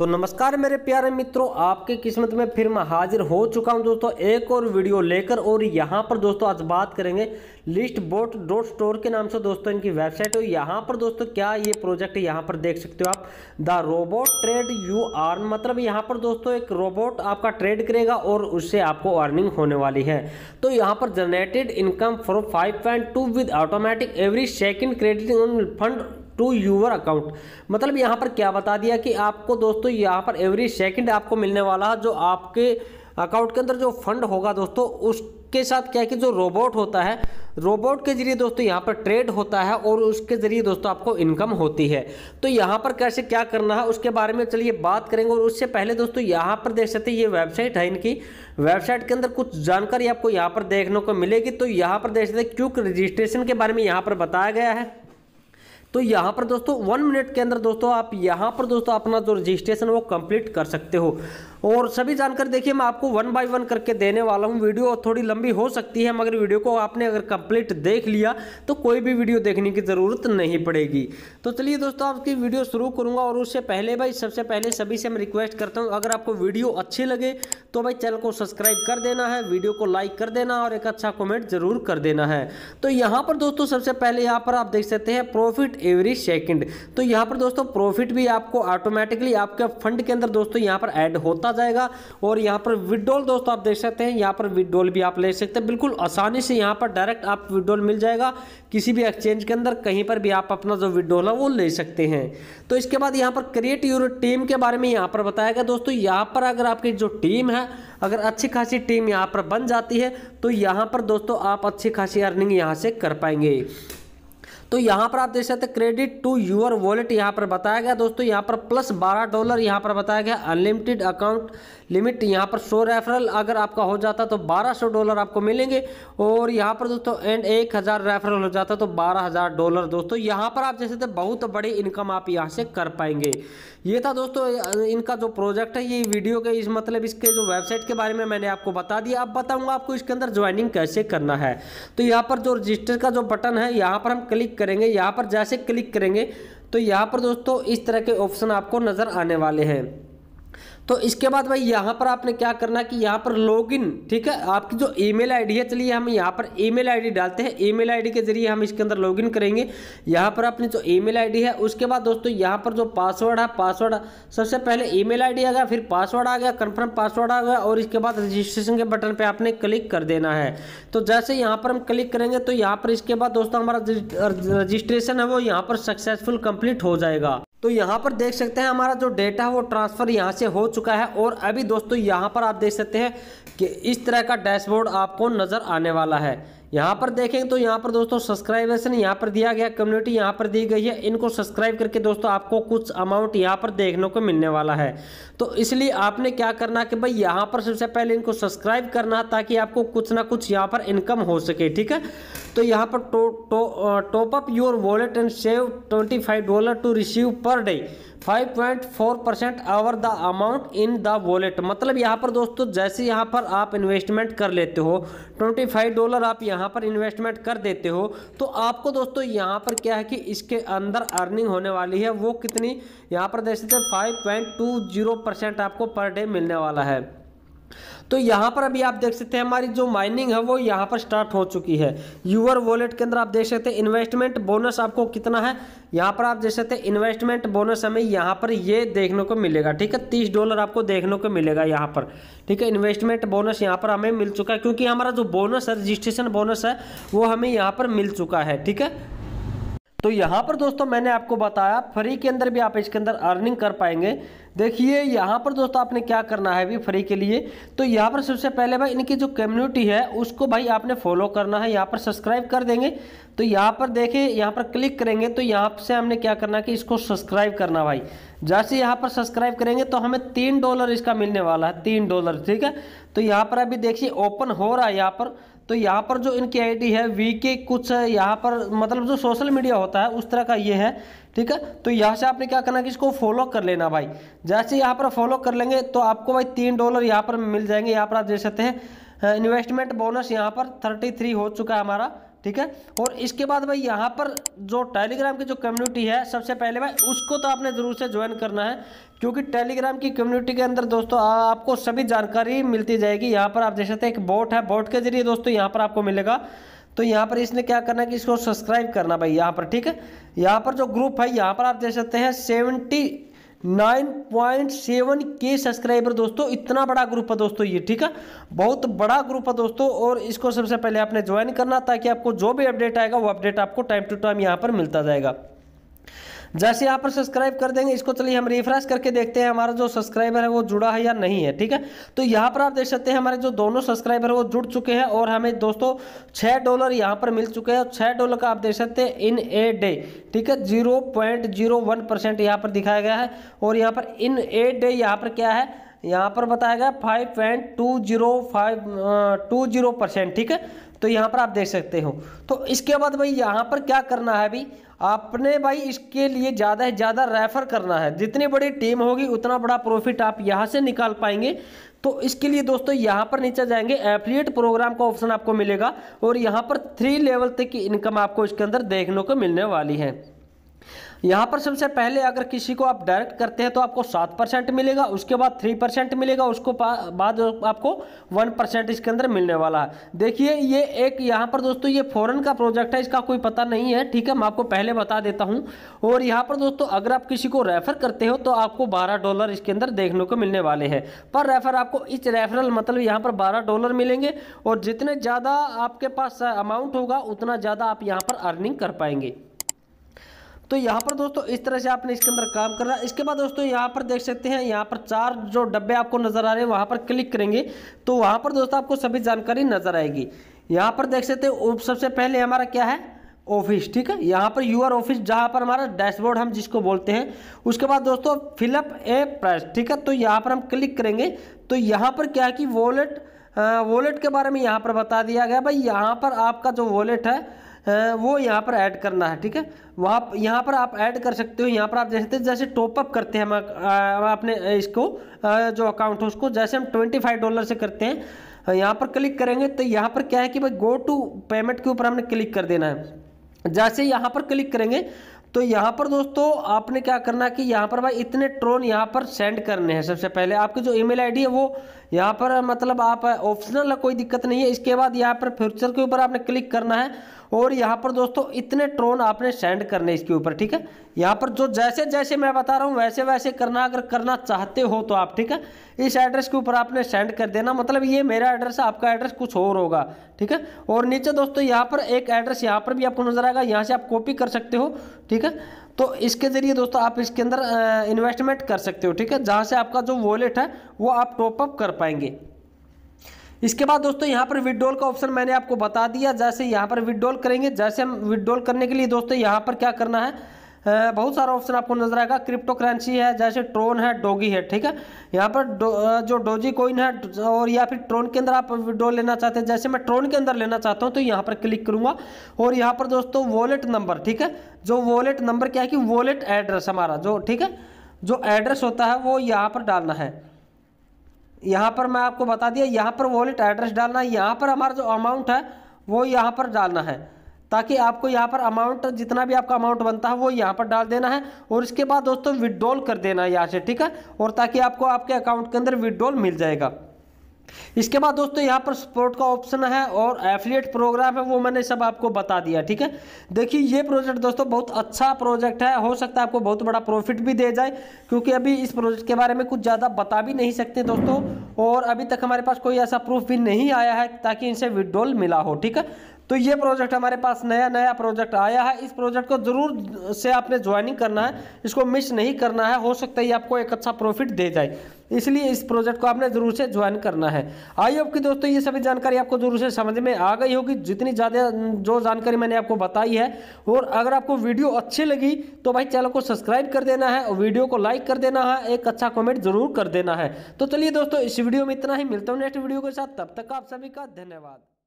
तो नमस्कार मेरे प्यारे मित्रों आपके किस्मत में फिर मैं हाजिर हो चुका हूं दोस्तों एक और वीडियो लेकर और यहां पर दोस्तों आज बात करेंगे लिस्ट बोट डॉट स्टोर के नाम से दोस्तों इनकी वेबसाइट है यहां पर दोस्तों क्या ये प्रोजेक्ट यहां पर देख सकते हो आप the robot trade you earn मतलब यहाँ पर दोस्तों एक रोबोट आपका ट्रेड करेगा और उससे आपको अर्निंग होने वाली है तो यहाँ पर generated income for five point two with automatic every second credit fund to your account मतलब यहाँ पर क्या बता दिया कि आपको दोस्तों यहाँ पर एवरी सेकेंड आपको मिलने वाला जो आपके अकाउंट के अंदर जो फंड होगा दोस्तों उसके साथ क्या है कि जो रोबोट होता है रोबोट के जरिए दोस्तों यहाँ पर ट्रेड होता है और उसके जरिए दोस्तों आपको इनकम होती है तो यहाँ पर कैसे क्या करना है उसके बारे में चलिए बात करेंगे और उससे पहले दोस्तों यहाँ पर देख सकते हैं ये वेबसाइट है इनकी वेबसाइट के अंदर कुछ जानकारी आपको यहाँ पर देखने को मिलेगी तो यहाँ पर देख सकते हैं क्यूक रजिस्ट्रेशन के बारे में यहाँ पर बताया गया है तो यहाँ पर दोस्तों वन मिनट के अंदर दोस्तों आप यहाँ पर दोस्तों अपना जो रजिस्ट्रेशन वो कंप्लीट कर सकते हो और सभी जानकारी देखिए मैं आपको वन बाय वन करके देने वाला हूँ वीडियो थोड़ी लंबी हो सकती है मगर वीडियो को आपने अगर कंप्लीट देख लिया तो कोई भी वीडियो देखने की ज़रूरत नहीं पड़ेगी तो चलिए दोस्तों आपकी वीडियो शुरू करूँगा और उससे पहले भाई सबसे पहले सभी से मैं रिक्वेस्ट करता हूँ अगर आपको वीडियो अच्छी लगे तो भाई चैनल को सब्सक्राइब कर देना है वीडियो को लाइक कर देना और एक अच्छा कॉमेंट जरूर कर देना है तो यहाँ पर दोस्तों सबसे पहले यहाँ पर आप देख सकते हैं प्रॉफिट एवरी सेकेंड तो यहाँ पर दोस्तों प्रॉफिट भी आपको ऑटोमेटिकली आपके फंड के अंदर दोस्तों यहाँ पर ऐड होता आ जाएगा और यहाँ पर विड्रॉल दोस्तों आप देख सकते हैं यहाँ पर विड्रॉल भी आप ले सकते हैं बिल्कुल आसानी से यहाँ पर डायरेक्ट आप विड्रॉल मिल जाएगा किसी भी एक्सचेंज के अंदर कहीं पर भी आप अपना जो विड्रॉल है वो ले सकते हैं तो इसके बाद यहाँ पर क्रिएट यूर टीम के बारे में यहाँ पर बताया गया दोस्तों यहाँ पर अगर आपकी जो टीम है अगर अच्छी खासी टीम यहाँ पर बन जाती है तो यहाँ पर दोस्तों आप अच्छी खासी अर्निंग यहाँ से कर पाएंगे तो यहाँ पर आप देख सकते क्रेडिट टू यूर वॉलेट यहाँ पर बताया गया दोस्तों यहाँ पर प्लस बारह डॉलर यहाँ पर बताया गया अनलिमिटेड अकाउंट लिमिट यहाँ पर सो रेफरल अगर आपका हो जाता तो बारह सौ डॉलर आपको मिलेंगे और यहाँ पर दोस्तों एंड एक हज़ार रेफरल हो जाता तो बारह हज़ार डॉलर दोस्तों यहाँ पर आप जैसे थे बहुत बड़ी इनकम आप यहाँ से कर पाएंगे ये था दोस्तों इनका जो प्रोजेक्ट है ये वीडियो के इस मतलब इसके जो वेबसाइट के बारे में मैंने आपको बता दिया अब बताऊँगा आपको इसके अंदर ज्वाइनिंग कैसे करना है तो यहाँ पर जो रजिस्टर का जो बटन है यहाँ पर हम क्लिक करेंगे यहाँ पर जैसे क्लिक करेंगे तो यहाँ पर दोस्तों इस तरह के ऑप्शन आपको नज़र आने वाले हैं तो इसके बाद भाई यहाँ पर आपने क्या करना कि यहाँ पर लॉगिन ठीक है आपकी जो ईमेल आईडी है चलिए हम यहाँ पर ईमेल आईडी डालते हैं ईमेल आईडी के जरिए हम इसके अंदर लॉगिन करेंगे यहाँ पर अपनी जो ईमेल आईडी है उसके बाद दोस्तों यहाँ पर जो पासवर्ड है पासवर्ड सबसे पहले ई मेल आ गया फिर पासवर्ड आ गया कन्फर्म पासवर्ड आ गया और इसके बाद रजिस्ट्रेशन के बटन पर आपने क्लिक कर देना है तो जैसे यहाँ पर हम क्लिक करेंगे तो यहाँ पर इसके बाद दोस्तों हमारा रजिस्ट्रेशन है वो यहाँ पर सक्सेसफुल कंप्लीट हो जाएगा तो यहाँ पर देख सकते हैं हमारा जो डेटा है वो ट्रांसफ़र यहाँ से हो चुका है और अभी दोस्तों यहाँ पर आप देख सकते हैं कि इस तरह का डैशबोर्ड आपको नज़र आने वाला है यहाँ पर देखें तो यहाँ पर दोस्तों सब्सक्राइबेशन यहाँ पर दिया गया कम्युनिटी यहाँ पर दी गई है इनको सब्सक्राइब करके दोस्तों आपको कुछ अमाउंट यहाँ पर देखने को मिलने वाला है तो इसलिए आपने क्या करना कि भाई यहाँ पर सबसे पहले इनको सब्सक्राइब करना ताकि आपको कुछ ना कुछ यहाँ पर इनकम हो सके ठीक है तो यहाँ पर top up your wallet and save twenty dollar to receive per day 5.4 percent hour the amount in the wallet मतलब यहाँ पर दोस्तों जैसे यहाँ पर आप इन्वेस्टमेंट कर लेते हो 25 डॉलर आप यहाँ पर इन्वेस्टमेंट कर देते हो तो आपको दोस्तों यहाँ पर क्या है कि इसके अंदर अर्निंग होने वाली है वो कितनी यहाँ पर देख सकते five point two zero percent आपको पर डे मिलने वाला है तो यहाँ पर अभी आप देख सकते हैं हमारी जो माइनिंग है वो यहाँ पर स्टार्ट हो चुकी है यूअर वॉलेट के अंदर आप देख सकते हैं इन्वेस्टमेंट बोनस आपको कितना है यहाँ पर आप देख सकते हैं इन्वेस्टमेंट बोनस हमें यहाँ पर ये देखने को मिलेगा ठीक है तीस डॉलर आपको देखने को मिलेगा यहाँ पर ठीक है इन्वेस्टमेंट बोनस यहाँ पर हमें मिल चुका है क्योंकि हमारा जो बोनस है रजिस्ट्रेशन बोनस है वो हमें यहाँ पर मिल चुका है ठीक है तो यहाँ पर दोस्तों मैंने आपको बताया फ्री के अंदर भी आप इसके अंदर अर्निंग कर पाएंगे देखिए यहाँ पर दोस्तों आपने क्या करना है अभी फ्री के लिए तो यहाँ पर सबसे पहले भाई इनकी जो कम्युनिटी है उसको भाई आपने फॉलो करना है यहाँ पर सब्सक्राइब कर देंगे तो यहाँ पर देखें यहाँ पर क्लिक करेंगे तो यहाँ से हमने क्या करना है कि इसको सब्सक्राइब करना भाई जैसे यहाँ पर सब्सक्राइब करेंगे तो हमें तीन डॉलर इसका मिलने वाला है तीन डॉलर ठीक है तो यहाँ पर अभी देखिए ओपन हो रहा है यहाँ पर तो यहाँ पर जो इनकी आईडी है वी के कुछ यहाँ पर मतलब जो सोशल मीडिया होता है उस तरह का ये है ठीक है तो यहाँ से आपने क्या करना कि इसको फॉलो कर लेना भाई जैसे यहाँ पर फॉलो कर लेंगे तो आपको भाई तीन डॉलर यहाँ पर मिल जाएंगे यहाँ पर आप देख सकते हैं इन्वेस्टमेंट बोनस यहाँ पर थर्टी थ्री हो चुका है हमारा ठीक है और इसके बाद भाई यहाँ पर जो टेलीग्राम की जो कम्युनिटी है सबसे पहले भाई उसको तो आपने ज़रूर से ज्वाइन करना है क्योंकि टेलीग्राम की कम्युनिटी के अंदर दोस्तों आपको सभी जानकारी मिलती जाएगी यहाँ पर आप देख सकते हैं एक बोट है बोट के जरिए दोस्तों यहाँ पर आपको मिलेगा तो यहाँ पर इसने क्या करना है कि इसको सब्सक्राइब करना भाई यहाँ पर ठीक है यहाँ पर जो ग्रुप है यहाँ पर आप देख सकते हैं सेवेंटी 9.7 के सब्सक्राइबर दोस्तों इतना बड़ा ग्रुप है दोस्तों ये ठीक है बहुत बड़ा ग्रुप है दोस्तों और इसको सबसे पहले आपने ज्वाइन करना ताकि आपको जो भी अपडेट आएगा वो अपडेट आपको टाइम टू टाइम यहाँ पर मिलता जाएगा जैसे यहाँ पर सब्सक्राइब कर देंगे इसको चलिए हम रिफ्रेश करके देखते हैं हमारा जो सब्सक्राइबर है वो जुड़ा है या नहीं है ठीक है तो यहाँ पर आप देख सकते हैं हमारे जो दोनों सब्सक्राइबर वो जुड़ चुके हैं और हमें दोस्तों छः डॉलर यहाँ पर मिल चुके हैं और छः डॉलर का आप देख सकते हैं इन ए डे ठीक है zero point zero one percent यहाँ पर दिखाया गया है और यहाँ पर इन ए डे यहाँ पर क्या है यहाँ पर बताया गया five point two zero five two zero percent ठीक है तो यहाँ पर आप देख सकते हो तो इसके बाद भाई यहाँ पर क्या करना है अभी आपने भाई इसके लिए ज़्यादा से ज़्यादा रेफ़र करना है जितनी बड़ी टीम होगी उतना बड़ा प्रॉफिट आप यहाँ से निकाल पाएंगे तो इसके लिए दोस्तों यहाँ पर नीचे जाएंगे एफिलिएट प्रोग्राम का ऑप्शन आपको मिलेगा और यहाँ पर थ्री लेवल तक की इनकम आपको इसके अंदर देखने को मिलने वाली है यहाँ पर सबसे पहले अगर किसी को आप डायरेक्ट करते हैं तो आपको सात परसेंट मिलेगा उसके बाद थ्री परसेंट मिलेगा उसको बाद आपको वन परसेंट इसके अंदर मिलने वाला है देखिए ये एक यहाँ पर दोस्तों ये फॉरेन का प्रोजेक्ट है इसका कोई पता नहीं है ठीक है मैं आपको पहले बता देता हूँ और यहाँ पर दोस्तों अगर आप किसी को रेफर करते हो तो आपको बारह डॉलर इसके अंदर देखने को मिलने वाले हैं पर रेफर आपको इस रेफरल मतलब यहाँ पर बारह डॉलर मिलेंगे और जितने ज़्यादा आपके पास अमाउंट होगा उतना ज़्यादा आप यहाँ पर अर्निंग कर पाएंगे तो यहाँ पर दोस्तों इस तरह से आपने इसके अंदर काम करना है इसके बाद दोस्तों यहाँ पर देख सकते हैं यहाँ पर चार जो डब्बे आपको नजर आ रहे हैं वहाँ पर क्लिक करेंगे तो वहाँ पर दोस्तों आपको सभी जानकारी नजर आएगी यहाँ पर देख सकते हैं सबसे पहले हमारा क्या है ऑफिस ठीक है यहाँ पर यूआर ऑफिस जहाँ पर हमारा डैशबोर्ड हम जिसको बोलते हैं उसके बाद दोस्तों फिलअप ए प्राइस ठीक है तो यहाँ पर हम क्लिक करेंगे तो यहाँ पर क्या है कि वॉलेट वॉलेट के बारे में यहाँ पर बता दिया गया भाई यहाँ पर आपका जो वॉलेट है वो यहाँ पर ऐड करना है ठीक है वहाँ यहाँ पर आप ऐड कर सकते हो यहाँ पर आप देख सकते जैसे टॉपअप करते हैं हम अपने इसको जो अकाउंट है उसको जैसे हम ट्वेंटी फाइव डॉलर से करते हैं यहाँ पर क्लिक करेंगे तो यहाँ पर क्या है कि भाई गो टू पेमेंट के ऊपर हमने क्लिक कर देना है जैसे यहाँ पर क्लिक करेंगे तो यहाँ पर दोस्तों आपने क्या करना कि यहाँ पर भाई इतने ट्रोन यहाँ पर सेंड करने हैं सबसे पहले आपकी जो ईमेल आईडी है वो यहाँ पर मतलब आप ऑप्शनल कोई दिक्कत नहीं है इसके बाद यहाँ पर फ्यूचर के ऊपर आपने क्लिक करना है और यहाँ पर दोस्तों इतने ट्रोन आपने सेंड करने इसके ऊपर ठीक है यहाँ पर जो जैसे जैसे मैं बता रहा हूँ वैसे वैसे करना अगर करना चाहते हो तो आप ठीक है इस एड्रेस के ऊपर आपने सेंड कर देना मतलब ये मेरा एड्रेस है आपका एड्रेस कुछ और होगा ठीक है और नीचे दोस्तों यहाँ पर एक एड्रेस यहाँ पर भी आपको नजर आएगा यहाँ से आप कॉपी कर सकते हो ठीक है तो इसके ज़रिए दोस्तों आप इसके अंदर इन्वेस्टमेंट कर सकते हो ठीक है जहाँ से आपका जो वॉलेट है वो आप टॉपअप कर पाएंगे इसके बाद दोस्तों यहाँ पर विड्रॉल का ऑप्शन मैंने आपको बता दिया जैसे यहाँ पर विड्रॉल करेंगे जैसे हम विड्रॉल करने के लिए दोस्तों यहाँ पर क्या करना है बहुत सारा ऑप्शन आपको नजर आएगा क्रिप्टो करेंसी है जैसे ट्रोन है डोगी है ठीक है यहाँ पर डो, जो डोजी कोइन है और या फिर ट्रोन के अंदर आप विड्रॉल लेना चाहते हैं जैसे मैं ट्रोन के अंदर लेना चाहता हूँ तो यहाँ पर क्लिक करूँगा और यहाँ पर दोस्तों वॉलेट नंबर ठीक है जो वॉलेट नंबर क्या है कि वॉलेट एड्रेस हमारा जो ठीक है जो एड्रेस होता है वो यहाँ पर डालना है यहाँ पर मैं आपको बता दिया यहाँ पर वॉलेट एड्रेस डालना है यहाँ पर हमारा जो अमाउंट है वो यहाँ पर डालना है ताकि आपको यहाँ पर अमाउंट जितना भी आपका अमाउंट बनता है वो यहाँ पर डाल देना है और इसके बाद दोस्तों विड्रॉल कर देना है यहाँ से ठीक है और ताकि आपको आपके अकाउंट के अंदर विड्रॉल मिल जाएगा इसके बाद दोस्तों यहाँ पर सपोर्ट का ऑप्शन है और एफिलिएट प्रोग्राम है वो मैंने सब आपको बता दिया ठीक है देखिए ये प्रोजेक्ट दोस्तों बहुत अच्छा प्रोजेक्ट है हो सकता है आपको बहुत बड़ा प्रॉफिट भी दे जाए क्योंकि अभी इस प्रोजेक्ट के बारे में कुछ ज़्यादा बता भी नहीं सकते दोस्तों और अभी तक हमारे पास कोई ऐसा प्रूफ भी नहीं आया है ताकि इनसे विड्रॉल मिला हो ठीक है तो ये प्रोजेक्ट हमारे पास नया नया प्रोजेक्ट आया है इस प्रोजेक्ट को ज़रूर से आपने ज्वाइनिंग करना है इसको मिस नहीं करना है हो सकता है आपको एक अच्छा प्रॉफिट दे जाए इसलिए इस प्रोजेक्ट को आपने ज़रूर से ज्वाइन करना है आई होप कि दोस्तों ये सभी जानकारी आपको ज़रूर से समझ में आ गई होगी जितनी ज़्यादा जो जानकारी मैंने आपको बताई है और अगर आपको वीडियो अच्छी लगी तो भाई चैनल को सब्सक्राइब कर देना है और वीडियो को लाइक कर देना है एक अच्छा कॉमेंट ज़रूर कर देना है तो चलिए दोस्तों इस वीडियो में इतना ही मिलता हूँ नेक्स्ट वीडियो के साथ तब तक आप सभी का धन्यवाद